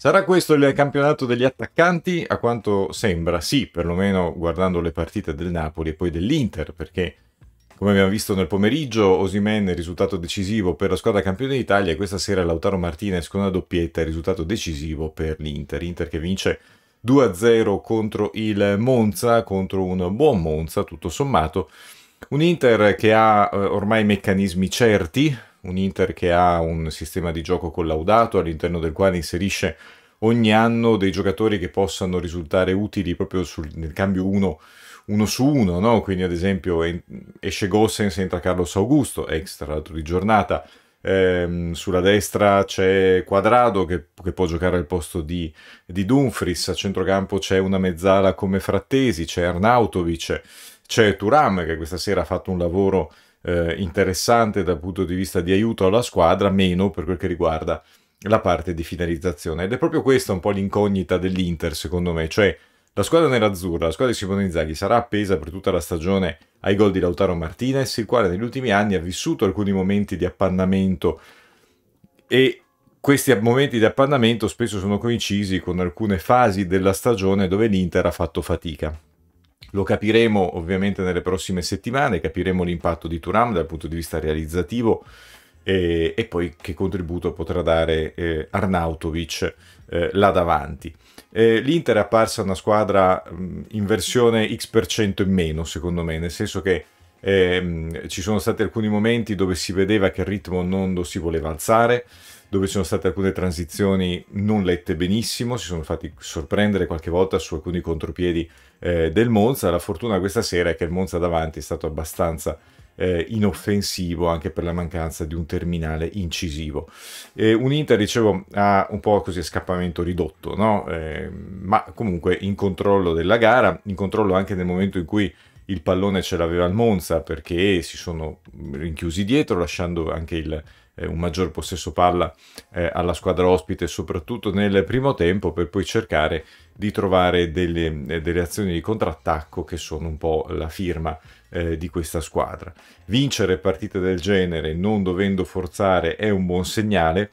Sarà questo il campionato degli attaccanti? A quanto sembra, sì, perlomeno guardando le partite del Napoli e poi dell'Inter, perché come abbiamo visto nel pomeriggio, Osimen è risultato decisivo per la squadra campione d'Italia e questa sera Lautaro Martinez con una doppietta è risultato decisivo per l'Inter. Inter che vince 2-0 contro il Monza, contro un buon Monza tutto sommato. Un Inter che ha eh, ormai meccanismi certi, un Inter che ha un sistema di gioco collaudato all'interno del quale inserisce ogni anno dei giocatori che possano risultare utili proprio sul, nel cambio 1 uno su uno, no? quindi ad esempio esce Gossens, entra Carlos Augusto, extra l'altro di giornata, ehm, sulla destra c'è Quadrado che, che, può giocare al posto di, di Dumfries, a centrocampo c'è una mezzala come Frattesi, c'è Arnautovic, c'è Turam che questa sera ha fatto un lavoro eh, interessante dal punto di vista di aiuto alla squadra, meno per quel che riguarda la parte di finalizzazione. Ed è proprio questa un po' l'incognita dell'Inter, secondo me, cioè la squadra nerazzurra, la squadra di Simone Inzaghi, sarà appesa per tutta la stagione ai gol di Lautaro Martinez, il quale negli ultimi anni ha vissuto alcuni momenti di appannamento e questi momenti di appannamento spesso sono coincisi con alcune fasi della stagione dove l'Inter ha fatto fatica. Lo capiremo ovviamente nelle prossime settimane, capiremo l'impatto di Turam dal punto di vista realizzativo e, e poi che contributo potrà dare eh, Arnautovic eh, là davanti. Eh, L'Inter è apparsa una squadra mh, in versione X% in meno, secondo me, nel senso che ehm, ci sono stati alcuni momenti dove si vedeva che il ritmo non lo si voleva alzare, dove ci sono state alcune transizioni non lette benissimo, si sono fatti sorprendere qualche volta su alcuni contropiedi eh, del Monza. La fortuna questa sera è che il Monza davanti è stato abbastanza eh, inoffensivo anche per la mancanza di un terminale incisivo. Eh, un Inter, dicevo, ha un po' così scappamento ridotto, no? eh, ma comunque in controllo della gara, in controllo anche nel momento in cui il pallone ce l'aveva il Monza perché si sono rinchiusi dietro lasciando anche il, eh, un maggior possesso palla eh, alla squadra ospite soprattutto nel primo tempo per poi cercare di trovare delle, eh, delle azioni di contrattacco che sono un po' la firma eh, di questa squadra. Vincere partite del genere non dovendo forzare è un buon segnale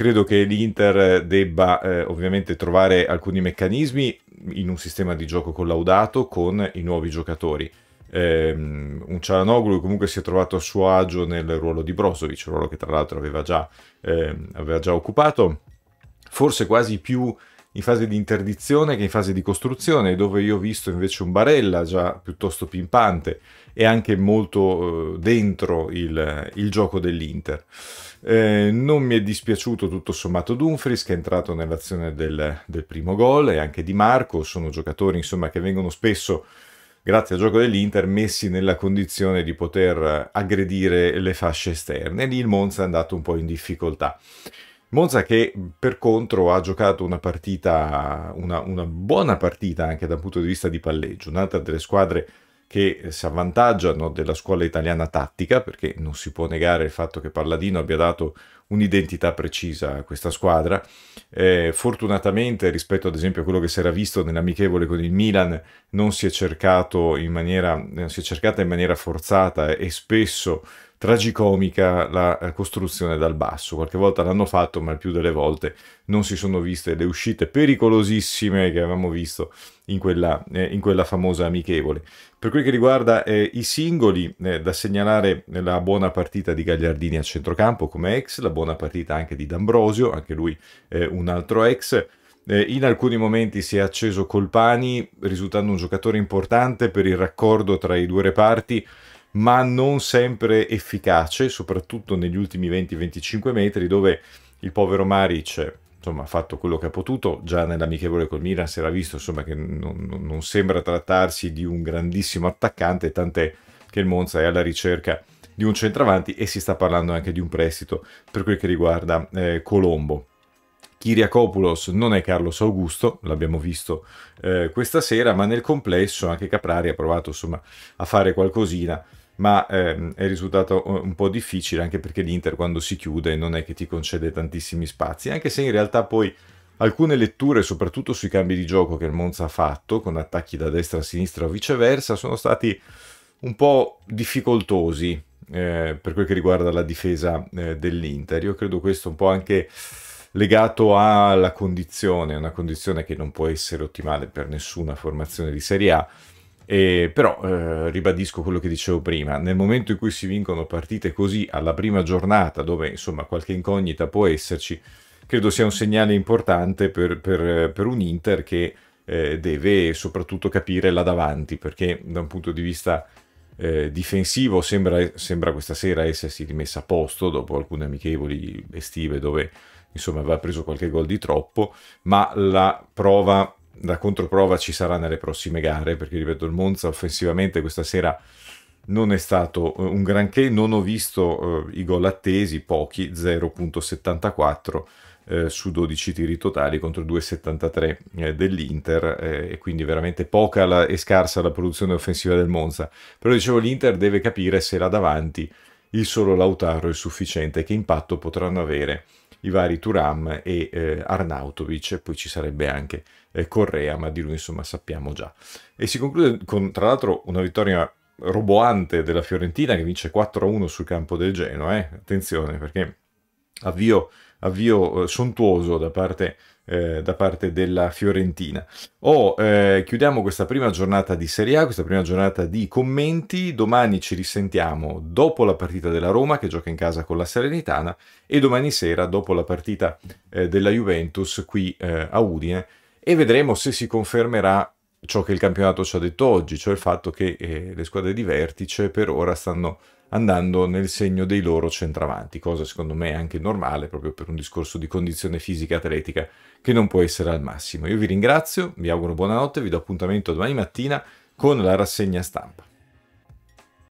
Credo che l'Inter eh, debba eh, ovviamente trovare alcuni meccanismi in un sistema di gioco collaudato con i nuovi giocatori. Eh, un Cialanoglu comunque si è trovato a suo agio nel ruolo di Brozovic, ruolo che tra l'altro aveva già, eh, aveva già occupato, forse quasi più in fase di interdizione che in fase di costruzione, dove io ho visto invece un Barella già piuttosto pimpante e anche molto eh, dentro il, il gioco dell'Inter. Eh, non mi è dispiaciuto tutto sommato Dumfries che è entrato nell'azione del, del primo gol e anche Di Marco, sono giocatori insomma che vengono spesso grazie al gioco dell'Inter, messi nella condizione di poter eh, aggredire le fasce esterne. E lì il Monza è andato un po' in difficoltà. Monza che per contro ha giocato una partita, una, una buona partita anche dal punto di vista di palleggio, un'altra delle squadre che si avvantaggiano della scuola italiana tattica, perché non si può negare il fatto che Palladino abbia dato un'identità precisa a questa squadra. Eh, fortunatamente, rispetto ad esempio a quello che si era visto nell'amichevole con il Milan, non si è, cercato in maniera, eh, si è cercata in maniera forzata e spesso tragicomica la eh, costruzione dal basso. Qualche volta l'hanno fatto, ma il più delle volte non si sono viste le uscite pericolosissime che avevamo visto in quella, eh, in quella famosa amichevole. Per quel che riguarda eh, i singoli, eh, da segnalare la buona partita di Gagliardini a centrocampo come ex, la buona partita anche di D'Ambrosio, anche lui eh, un altro ex, eh, in alcuni momenti si è acceso Colpani, risultando un giocatore importante per il raccordo tra i due reparti ma non sempre efficace, soprattutto negli ultimi 20-25 metri, dove il povero Maric insomma, ha fatto quello che ha potuto, già nell'amichevole col Milan si era visto insomma, che non, non sembra trattarsi di un grandissimo attaccante, tant'è che il Monza è alla ricerca di un centravanti e si sta parlando anche di un prestito per quel che riguarda eh, Colombo. Kiriakopoulos non è Carlos Augusto, l'abbiamo visto eh, questa sera, ma nel complesso anche Caprari ha provato insomma, a fare qualcosina ma ehm, è risultato eh, un po' difficile anche perché l'Inter quando si chiude non è che ti concede tantissimi spazi, anche se in realtà poi alcune letture, soprattutto sui cambi di gioco che il Monza ha fatto, con attacchi da destra a sinistra o viceversa, sono stati un po' difficoltosi eh, per quel che riguarda la difesa eh, dell'Inter. Io credo questo un po' anche legato alla condizione, una condizione che non può essere ottimale per nessuna formazione di Serie A, e, però eh, ribadisco quello che dicevo prima, nel momento in cui si vincono partite così alla prima giornata, dove insomma qualche incognita può esserci, credo sia un segnale importante per, per, per un Inter che eh, deve soprattutto capire là davanti, perché da un punto di vista eh, difensivo sembra, sembra, questa sera essersi rimessa a posto dopo alcune amichevoli estive dove insomma aveva preso qualche gol di troppo, ma la prova la controprova ci sarà nelle prossime gare, perché ripeto, il Monza offensivamente questa sera non è stato eh, un granché, non ho visto eh, i gol attesi, pochi, 0.74 eh, su 12 tiri totali contro 2.73 eh, dell'Inter eh, e quindi veramente poca la, e scarsa la produzione offensiva del Monza. Però dicevo l'Inter deve capire se là davanti il solo Lautaro è sufficiente, che impatto potranno avere i vari Turam e eh, Arnautovic, e poi ci sarebbe anche eh, Correa, ma di lui insomma sappiamo già. E si conclude con tra l'altro una vittoria roboante della Fiorentina che vince 4-1 sul campo del Genoa, eh? attenzione perché avvio avvio eh, sontuoso da parte, eh, da parte della Fiorentina. Oh, eh, chiudiamo questa prima giornata di Serie A, questa prima giornata di commenti. Domani ci risentiamo dopo la partita della Roma che gioca in casa con la Serenitana e domani sera dopo la partita eh, della Juventus qui eh, a Udine e vedremo se si confermerà ciò che il campionato ci ha detto oggi, cioè il fatto che eh, le squadre di vertice per ora stanno andando nel segno dei loro centravanti, cosa secondo me anche normale proprio per un discorso di condizione fisica atletica che non può essere al massimo. Io vi ringrazio, vi auguro buonanotte, vi do appuntamento domani mattina con la rassegna stampa.